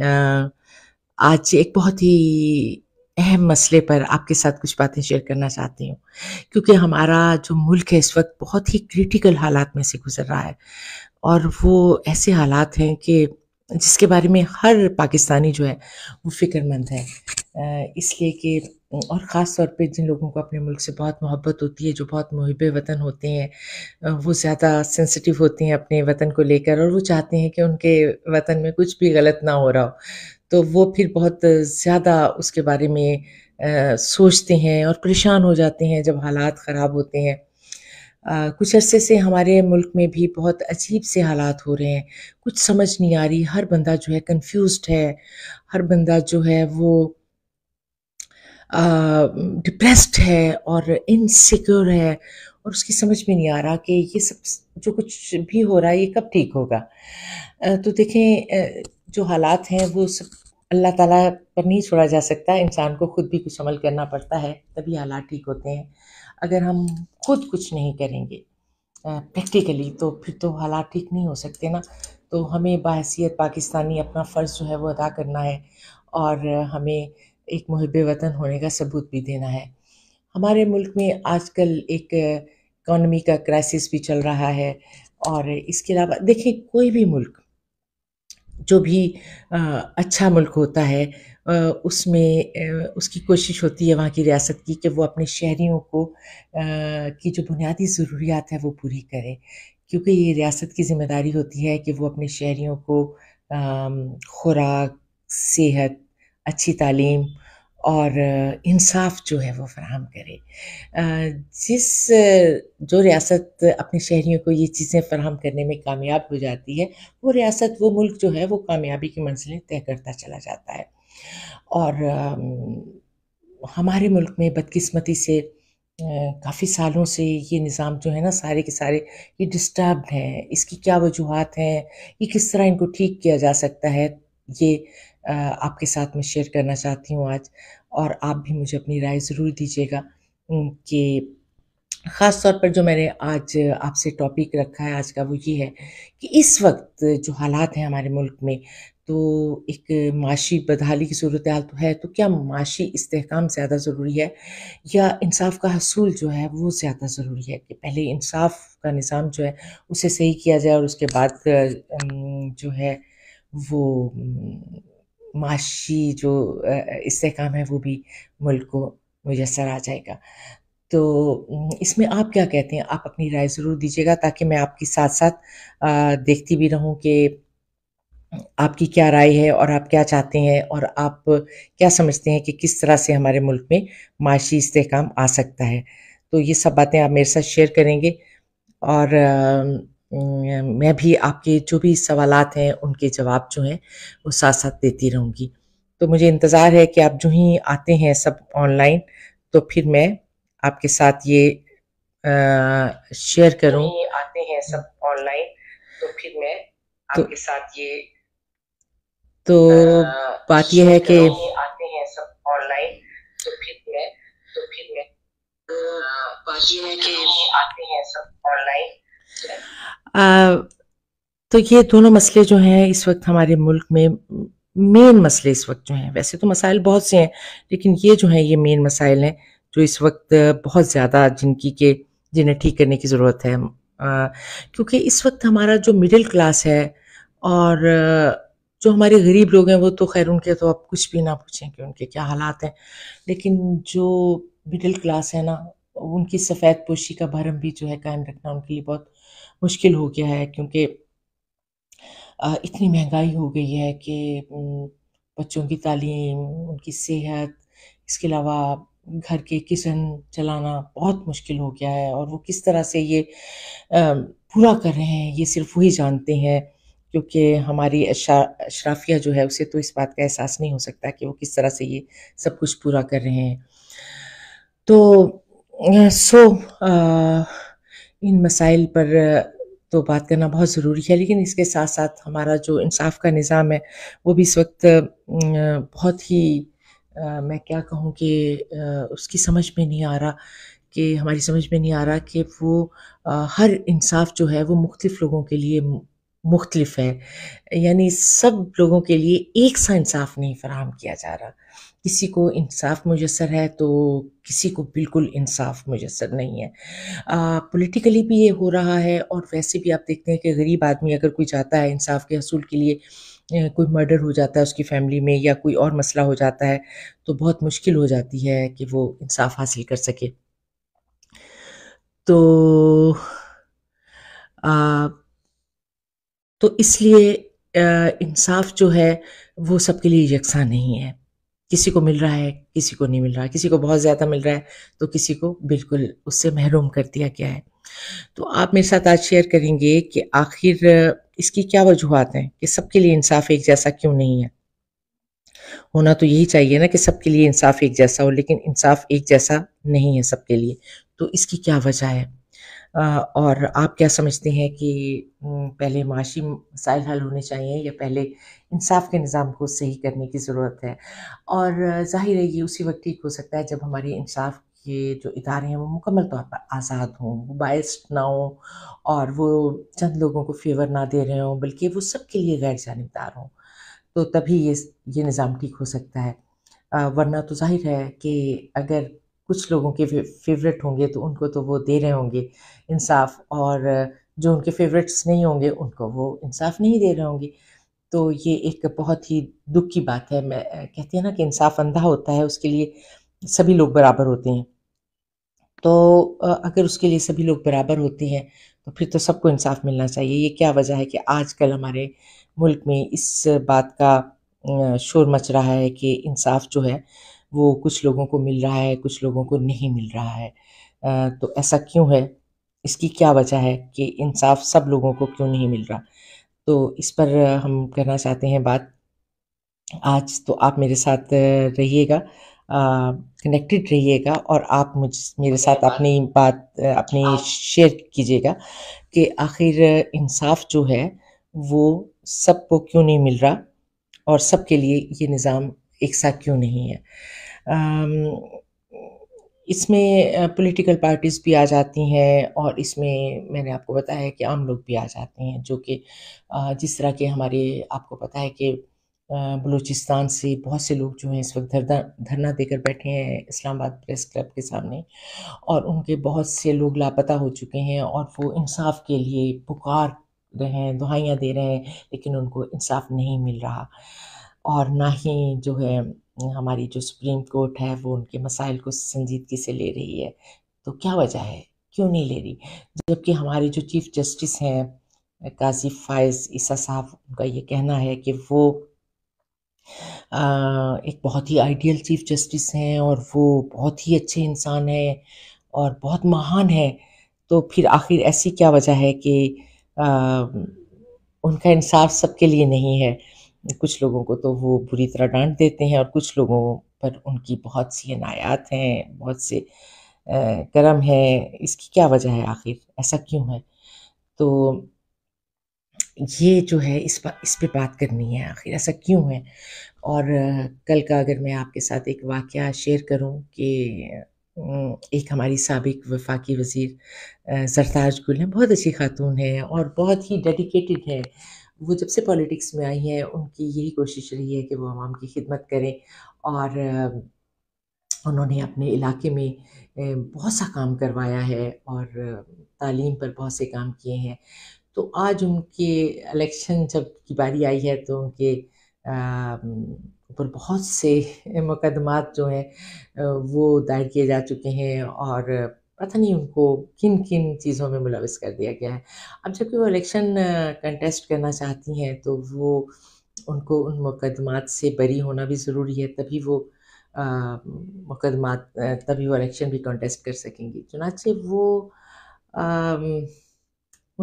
आज एक बहुत ही अहम मसले पर आपके साथ कुछ बातें शेयर करना चाहती हूँ क्योंकि हमारा जो मुल्क है इस वक्त बहुत ही क्रिटिकल हालात में से गुजर रहा है और वो ऐसे हालात हैं कि जिसके बारे में हर पाकिस्तानी जो है वो फिक्रमंद है इसलिए कि और ख़ास तौर पे जिन लोगों को अपने मुल्क से बहुत मोहब्बत होती है जो बहुत मुहब वतन होते हैं वो ज़्यादा सेंसिटिव होते हैं अपने वतन को लेकर और वो चाहते हैं कि उनके वतन में कुछ भी गलत ना हो रहा हो तो वो फिर बहुत ज़्यादा उसके बारे में आ, सोचते हैं और परेशान हो जाते हैं जब हालात ख़राब होते हैं आ, कुछ अरसे से हमारे मुल्क में भी बहुत अजीब से हालात हो रहे हैं कुछ समझ नहीं आ रही हर बंदा जो है कन्फ्यूज़ है हर बंदा जो है वो डिप्रेस्ड है और इनसिक्योर है और उसकी समझ में नहीं आ रहा कि ये सब जो कुछ भी हो रहा है ये कब ठीक होगा तो देखें जो हालात हैं वो सब अल्लाह ताला पर नहीं छोड़ा जा सकता इंसान को खुद भी कुछ अमल करना पड़ता है तभी हालात ठीक होते हैं अगर हम खुद कुछ नहीं करेंगे प्रैक्टिकली तो फिर तो हालात ठीक नहीं हो सकते ना तो हमें बाहसीत पाकिस्तानी अपना फ़र्ज़ जो है वो अदा करना है और हमें एक महब वतन होने का सबूत भी देना है हमारे मुल्क में आजकल एक इकॉनमी का क्राइसिस भी चल रहा है और इसके अलावा देखिए कोई भी मुल्क जो भी आ, अच्छा मुल्क होता है आ, उसमें आ, उसकी कोशिश होती है वहाँ की रियासत की कि वो अपने शहरीों को की जो बुनियादी ज़रूरियात है वो पूरी करे क्योंकि ये रियासत की ज़िम्मेदारी होती है कि वो अपने शहरीों को खुराक सेहत अच्छी तालीम और इंसाफ जो है वो फराहम करे जिस जो रियासत अपने शहरीों को ये चीज़ें फराहम करने में कामयाब हो जाती है वो रियासत वो मुल्क जो है वो कामयाबी की मंजिलें तय करता चला जाता है और हमारे मुल्क में बदकिस्मती से काफ़ी सालों से ये निज़ाम जो है ना सारे के सारे ये डिस्टर्ब हैं इसकी क्या वजूहत हैं ये किस तरह इनको ठीक किया जा सकता है ये आपके साथ में शेयर करना चाहती हूँ आज और आप भी मुझे अपनी राय ज़रूर दीजिएगा कि ख़ास तौर पर जो मैंने आज आपसे टॉपिक रखा है आज का वो ये है कि इस वक्त जो हालात हैं हमारे मुल्क में तो एक माशी बदहाली की सूरत हाल तो है तो क्या माशी इस्तेकाम ज़्यादा ज़रूरी है या इंसाफ का हसूल जो है वो ज़्यादा ज़रूरी है कि पहले इंसाफ का निज़ाम जो है उसे सही किया जाए और उसके बाद जो है वो माशी जो इसकाम है वो भी मुल्क को मुयसर आ जाएगा तो इसमें आप क्या कहते हैं आप अपनी राय ज़रूर दीजिएगा ताकि मैं आपके साथ साथ देखती भी रहूं कि आपकी क्या राय है और आप क्या चाहते हैं और आप क्या समझते हैं कि किस तरह से हमारे मुल्क में माशी इस्तेकाम आ सकता है तो ये सब बातें आप मेरे साथ शेयर करेंगे और मैं भी आपके जो भी सवाल हैं उनके जवाब जो हैं वो साथ साथ देती रहूँगी तो मुझे इंतज़ार है कि आप जो ही आते हैं सब ऑनलाइन तो फिर मैं आपके साथ ये शेयर करूँ आते हैं सब ऑनलाइन तो फिर मैं तो आपके तो, साथ ये तो आ, बात यह है कि आते हैं सब ऑनलाइन तो फिर मैं तो फिर मैं बात ये है कि आते हैं सब ऑनलाइन आ, uh, तो ये दोनों मसले जो हैं इस वक्त हमारे मुल्क में मेन मसले इस वक्त जो हैं वैसे तो मसाइल बहुत से हैं लेकिन ये जो हैं ये मेन मसाइल हैं जो इस वक्त बहुत ज़्यादा जिनकी के जिन्हें ठीक करने की ज़रूरत है क्योंकि इस वक्त हमारा जो मिडिल क्लास है और जो हमारे गरीब लोग हैं वो तो खैर उनके तो आप कुछ भी ना पूछें कि उनके क्या हालात हैं लेकिन जो मिडिल क्लास है ना उनकी सफ़ेद पोशी का भरम भी जो है कायम रखना उनके लिए बहुत मुश्किल हो गया है क्योंकि इतनी महंगाई हो गई है कि बच्चों की तालीम उनकी सेहत इसके अलावा घर के किचन चलाना बहुत मुश्किल हो गया है और वो किस तरह से ये पूरा कर रहे हैं ये सिर्फ वही जानते हैं क्योंकि हमारी अशराफिया जो है उसे तो इस बात का एहसास नहीं हो सकता कि वो किस तरह से ये सब कुछ पूरा कर रहे हैं तो सो इन मसाइल पर तो बात करना बहुत ज़रूरी है लेकिन इसके साथ साथ हमारा जो इंसाफ का निज़ाम है वो भी इस वक्त बहुत ही मैं क्या कहूँ कि उसकी समझ में नहीं आ रहा कि हमारी समझ में नहीं आ रहा कि वो हर इंसाफ जो है वो मुख्तफ लोगों के लिए मुख्तलिफ है यानी सब लोगों के लिए एक सा इंसाफ नहीं फराहम किया जा रहा किसी को इंसाफ मुयसर है तो किसी को बिल्कुल इंसाफ मुयसर नहीं है पॉलिटिकली भी ये हो रहा है और वैसे भी आप देखते हैं कि गरीब आदमी अगर कोई जाता है इंसाफ के हसूल के लिए कोई मर्डर हो जाता है उसकी फैमिली में या कोई और मसला हो जाता है तो बहुत मुश्किल हो जाती है कि वो इंसाफ हासिल कर सके तो आ, तो इसलिए इंसाफ जो है वो सबके लिए यकसा नहीं है किसी को मिल रहा है किसी को नहीं मिल रहा किसी को बहुत ज़्यादा मिल रहा है तो किसी को बिल्कुल उससे महरूम कर दिया गया है तो आप मेरे साथ आज शेयर करेंगे कि आखिर इसकी क्या वजूहत हैं कि सबके लिए इंसाफ एक जैसा क्यों नहीं है होना तो यही चाहिए ना कि सबके लिए इंसाफ एक जैसा हो लेकिन इंसाफ एक जैसा नहीं है सबके लिए तो इसकी क्या वजह है और आप क्या समझते हैं कि पहले माशी मसाइल हल होने चाहिए या पहले इंसाफ के निज़ाम को सही करने की ज़रूरत है और जाहिर है ये उसी वक्त ठीक हो सकता है जब हमारे इंसाफ के जो इदारे हैं वो मुकम्मल तौर पर आज़ाद हों वो बायस्ड ना हों और वो चंद लोगों को फेवर ना दे रहे हों बल्कि वो सब के लिए गैर जानबदार हों तो तभी ये ये निज़ाम ठीक हो सकता है वरना तो जाहिर है कि अगर कुछ लोगों के फेवरेट होंगे तो उनको तो वो दे रहे होंगे इंसाफ और जो उनके फेवरेट्स नहीं होंगे उनको वो इंसाफ नहीं दे रहे होंगे तो ये एक बहुत ही दुख की बात है मैं कहते हैं ना कि इंसाफ अंधा होता है उसके लिए सभी लोग बराबर होते हैं तो अगर उसके लिए सभी लोग बराबर होते हैं तो फिर तो सबको इंसाफ मिलना चाहिए ये क्या वजह है कि आजकल हमारे मुल्क में इस बात का शोर मच रहा है कि इंसाफ जो है वो कुछ लोगों को मिल रहा है कुछ लोगों को नहीं मिल रहा है तो ऐसा क्यों है इसकी क्या वजह है कि इंसाफ सब लोगों को क्यों नहीं मिल रहा तो इस पर हम करना चाहते हैं बात आज तो आप मेरे साथ रहिएगा कनेक्टेड रहिएगा और आप मुझ मेरे साथ अपनी बात अपनी शेयर कीजिएगा कि आखिर इंसाफ जो है वो सबको क्यों नहीं मिल रहा और सबके लिए ये निज़ाम एक साथ क्यों नहीं है इसमें पॉलिटिकल पार्टीज़ भी आ जाती हैं और इसमें मैंने आपको बताया कि आम लोग भी आ जाते हैं जो कि जिस तरह के हमारे आपको पता है कि बलूचिस्तान से बहुत से लोग जो हैं इस वक्त धरना देकर बैठे हैं इस्लामाबाद प्रेस क्लब के सामने और उनके बहुत से लोग लापता हो चुके हैं और वो इंसाफ के लिए पुकार रहे हैं दुहाइयाँ दे रहे हैं लेकिन उनको इंसाफ नहीं मिल रहा और ना ही जो है हमारी जो सुप्रीम कोर्ट है वो उनके मसाइल को संजीदगी से ले रही है तो क्या वजह है क्यों नहीं ले रही जबकि हमारे जो चीफ जस्टिस हैं काजी फायज़ ईसा साहब उनका ये कहना है कि वो आ, एक बहुत ही आइडियल चीफ जस्टिस हैं और वो बहुत ही अच्छे इंसान हैं और बहुत महान हैं तो फिर आखिर ऐसी क्या वजह है कि आ, उनका इंसाफ सबके लिए नहीं है कुछ लोगों को तो वो बुरी तरह डांट देते हैं और कुछ लोगों पर उनकी बहुत सी अनायात हैं बहुत से करम हैं इसकी क्या वजह है आखिर ऐसा क्यों है तो ये जो है इस पर इस पर बात करनी है आखिर ऐसा क्यों है और कल का अगर मैं आपके साथ एक वाक्य शेयर करूं कि एक हमारी सबक वफाकी वज़ीर सरताज गुल हैं बहुत अच्छी खातून है और बहुत ही डेडिकेटेड है वो जब से पॉलिटिक्स में आई हैं उनकी यही कोशिश रही है कि वो आवाम की खिदमत करें और उन्होंने अपने इलाके में बहुत सा काम करवाया है और तालीम पर बहुत से काम किए हैं तो आज उनके इलेक्शन जब की बारी आई है तो उनके ऊपर बहुत से मुकदमात जो हैं वो दायर किए जा चुके हैं और पता नहीं उनको किन किन चीज़ों में मुलविस कर दिया गया है अब जबकि वो इलेक्शन कंटेस्ट करना चाहती हैं तो वो उनको उन मुकदमात से बरी होना भी ज़रूरी है तभी वो मुकदमात तभी वो इलेक्शन भी कंटेस्ट कर सकेंगी चुनाचे वो आ,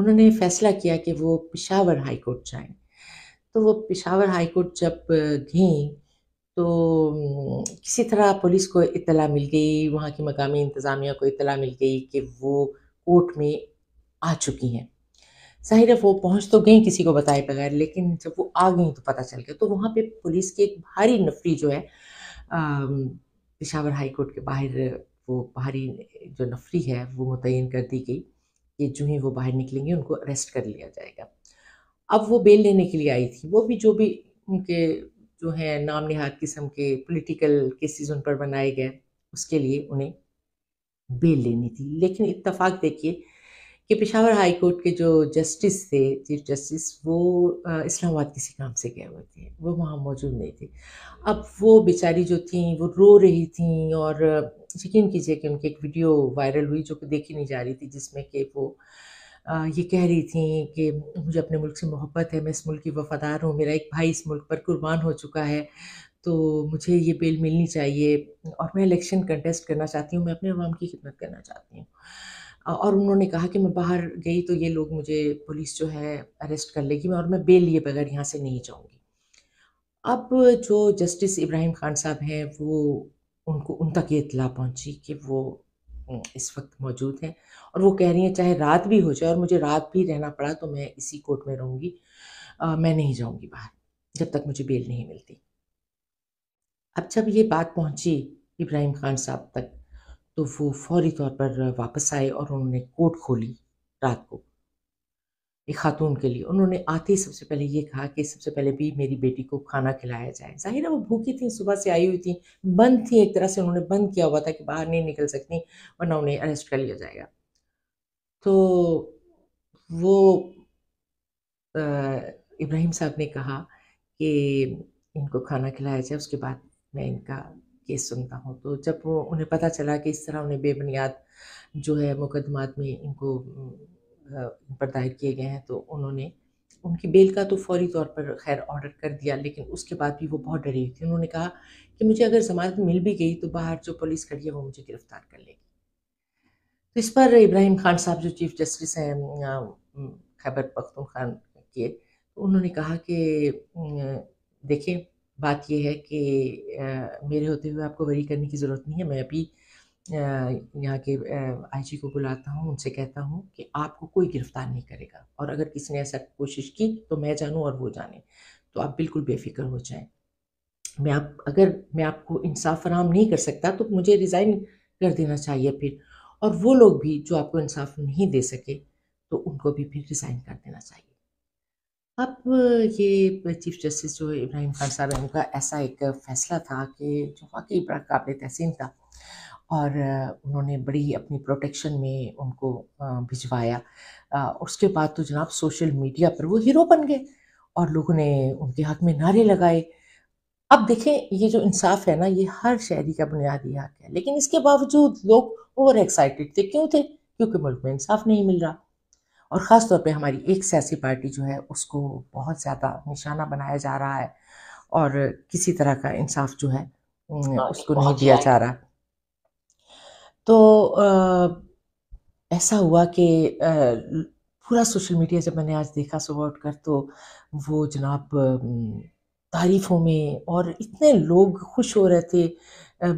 उन्होंने फैसला किया कि वो पिशावर हाई कोर्ट जाएं तो वो पिशावर हाई कोर्ट जब गई तो किसी तरह पुलिस को इतला मिल गई वहाँ की मकामी इंतज़ामिया को इतला मिल गई कि वो कोर्ट में आ चुकी हैं ज़ाहिर है वो पहुँच तो गई किसी को बताए बगैर लेकिन जब वो आ गई तो पता चल गया तो वहाँ पे पुलिस की एक भारी नफरी जो है पेशावर हाई कोर्ट के बाहर वो बाहरी जो नफरी है वो मुतन कर दी गई कि जो ही वो बाहर निकलेंगे उनको अरेस्ट कर लिया जाएगा अब वो बेल लेने के लिए आई थी वो भी जो भी उनके जो हैं नाम नहाद किस्म के पॉलिटिकल केसेस उन पर बनाए गए उसके लिए उन्हें बेल लेनी थी लेकिन इतफाक़ देखिए कि पिशावर हाई कोर्ट के जो जस्टिस थे चीफ जस्टिस वो इस्लामाबाद किसी काम से गए हुए थे वो वहाँ मौजूद नहीं थे अब वो बेचारी जो थी वो रो रही थी और यकीन कीजिए कि उनकी एक वीडियो वायरल हुई जो कि देखी नहीं जा रही थी जिसमें कि वो ये कह रही थी कि मुझे अपने मुल्क से मोहब्बत है मैं इस मुल्क की वफ़ादार हूँ मेरा एक भाई इस मुल्क पर कुर्बान हो चुका है तो मुझे ये बेल मिलनी चाहिए और मैं इलेक्शन कंटेस्ट करना चाहती हूँ मैं अपने अवाम की खिदमत करना चाहती हूँ और उन्होंने कहा कि मैं बाहर गई तो ये लोग मुझे पुलिस जो है अरेस्ट कर लेगी और मैं बेल लिए बगैर यहाँ से नहीं जाऊँगी अब जो जस्टिस इब्राहिम खान साहब हैं वो उनको उन तक ये इतला पहुँची कि वो इस वक्त मौजूद हैं और वो कह रही हैं चाहे रात भी हो जाए और मुझे रात भी रहना पड़ा तो मैं इसी कोर्ट में रहूँगी मैं नहीं जाऊँगी बाहर जब तक मुझे बेल नहीं मिलती अब जब ये बात पहुँची इब्राहिम खान साहब तक तो वो फौरी तौर पर वापस आए और उन्होंने कोर्ट खोली रात को एक खातून के लिए उन्होंने आते ही सबसे पहले ये कहा कि सबसे पहले भी मेरी बेटी को खाना खिलाया जाए जाहिर है वो भूखी थी सुबह से आई हुई थी बंद थी एक तरह से उन्होंने बंद किया हुआ था कि बाहर नहीं निकल सकती वरना उन्हें अरेस्ट कर लिया जाएगा तो वो इब्राहिम साहब ने कहा कि इनको खाना खिलाया जाए उसके बाद मैं इनका केस सुनता हूँ तो जब वो उन्हें पता चला कि इस तरह उन्हें बेबुनियाद जो है मुकदमात में इनको पर दायर किए गए हैं तो उन्होंने उनकी बेल का तो फौरी तौर पर खैर ऑर्डर कर दिया लेकिन उसके बाद भी वो बहुत डरी हुई थी उन्होंने कहा कि मुझे अगर जमानत मिल भी गई तो बाहर जो पुलिस खड़ी है वो मुझे गिरफ्तार कर लेगी तो इस पर इब्राहिम खान साहब जो चीफ जस्टिस हैं खैबर खान के तो उन्होंने कहा कि देखें बात यह है कि मेरे होते हुए आपको वरी करने की ज़रूरत नहीं है मैं अभी यहाँ के आईजी को बुलाता हूँ उनसे कहता हूँ कि आपको कोई गिरफ्तार नहीं करेगा और अगर किसी ने ऐसा कोशिश की तो मैं जानूँ और वो जाने तो आप बिल्कुल बेफिक्र हो जाए मैं आप अगर मैं आपको इंसाफ फराम नहीं कर सकता तो मुझे रिज़ाइन कर देना चाहिए फिर और वो लोग भी जो आपको इंसाफ नहीं दे सके तो उनको भी फिर रिज़ाइन कर देना चाहिए अब ये चीफ जस्टिस जो इब्राहिम खान साहब उनका ऐसा एक फ़ैसला था कि जो वाकई बड़ा काबिल तहसीन था और उन्होंने बड़ी अपनी प्रोटेक्शन में उनको भिजवाया उसके बाद तो जनाब सोशल मीडिया पर वो हीरो बन गए और लोगों ने उनके हक में नारे लगाए अब देखें ये जो इंसाफ है ना ये हर शहरी का बुनियादी हक है लेकिन इसके बावजूद लोग ओवर एक्साइटेड थे क्यों थे क्योंकि मुल्क में इंसाफ नहीं मिल रहा और ख़ास तौर पे हमारी एक सियासी पार्टी जो है उसको बहुत ज़्यादा निशाना बनाया जा रहा है और किसी तरह का इंसाफ जो है हाँ, उसको नहीं दिया जा रहा तो ऐसा हुआ कि पूरा सोशल मीडिया जब मैंने आज देखा सुबह उठकर तो वो जनाब तारीफ़ों में और इतने लोग खुश हो रहे थे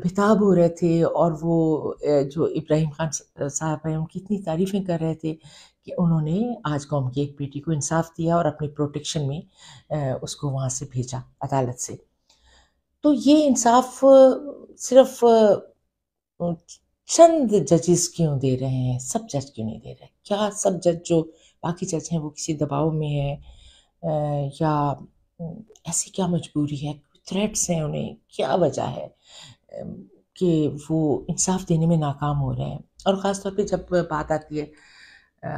बेताब हो रहे थे और वो जो इब्राहिम खान साहब हैं उनकी इतनी तारीफ़ें कर रहे थे कि उन्होंने आज कौम की एक बेटी को इंसाफ दिया और अपनी प्रोटेक्शन में उसको वहाँ से भेजा अदालत से तो ये इंसाफ सिर्फ चंद जजेस क्यों दे रहे हैं सब जज क्यों नहीं दे रहे क्या सब जज जो बाकी जज हैं वो किसी दबाव में है या ऐसी क्या मजबूरी है थ्रेट्स हैं उन्हें क्या वजह है कि वो इंसाफ देने में नाकाम हो रहे हैं और ख़ास तौर पे जब बात आती है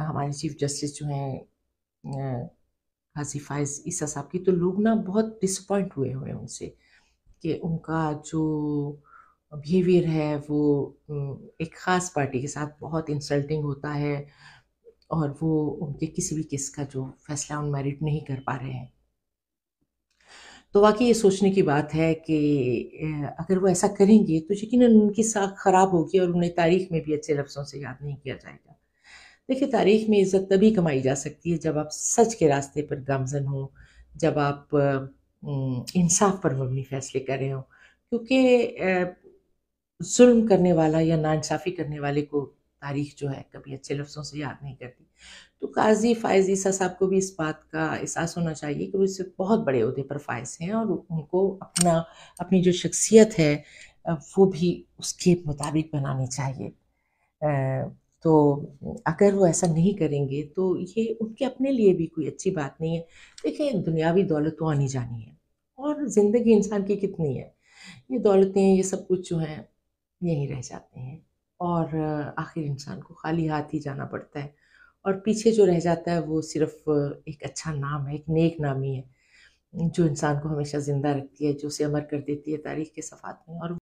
हमारे चीफ जस्टिस जो हैं हाजी फायज़ ईसा साहब की तो लोग ना बहुत डिसअपॉइंट हुए हुए उनसे कि उनका जो बिहेवियर है वो एक ख़ास पार्टी के साथ बहुत इंसल्टिंग होता है और वो उनके किसी भी किस का जो फैसला उन मेरिट नहीं कर पा रहे हैं तो वाकई ये सोचने की बात है कि अगर वो ऐसा करेंगे तो यकीन उनकी साख ख़राब होगी और उन्हें तारीख में भी अच्छे लफ्ज़ों से याद नहीं किया जाएगा देखिए तारीख में इज़्ज़त तभी कमाई जा सकती है जब आप सच के रास्ते पर गामजन हो जब आप इंसाफ पर मबनी फैसले कर रहे हों क्योंकि जुल्म करने वाला या नाइंसाफ़ी करने वाले को तारीख जो है कभी अच्छे लफ्ज़ों से याद नहीं करती तो काजी फायज़ ईसा साहब को भी इस बात का एहसास होना चाहिए कि वो इससे बहुत बड़े अहदे पर फायज हैं और उनको अपना अपनी जो शख्सियत है वो भी उसके मुताबिक बनानी चाहिए तो अगर वो ऐसा नहीं करेंगे तो ये उनके अपने लिए भी कोई अच्छी बात नहीं है देखिए दुनियावी दौलत तो आनी जानी है और ज़िंदगी इंसान की कितनी है ये दौलतें ये सब कुछ जो हैं यहीं रह जाते हैं और आखिर इंसान को खाली हाथ ही जाना पड़ता है और पीछे जो रह जाता है वो सिर्फ एक अच्छा नाम है एक नेक नामी है जो इंसान को हमेशा ज़िंदा रखती है जो उसे अमर कर देती है तारीख के सफ़ात में और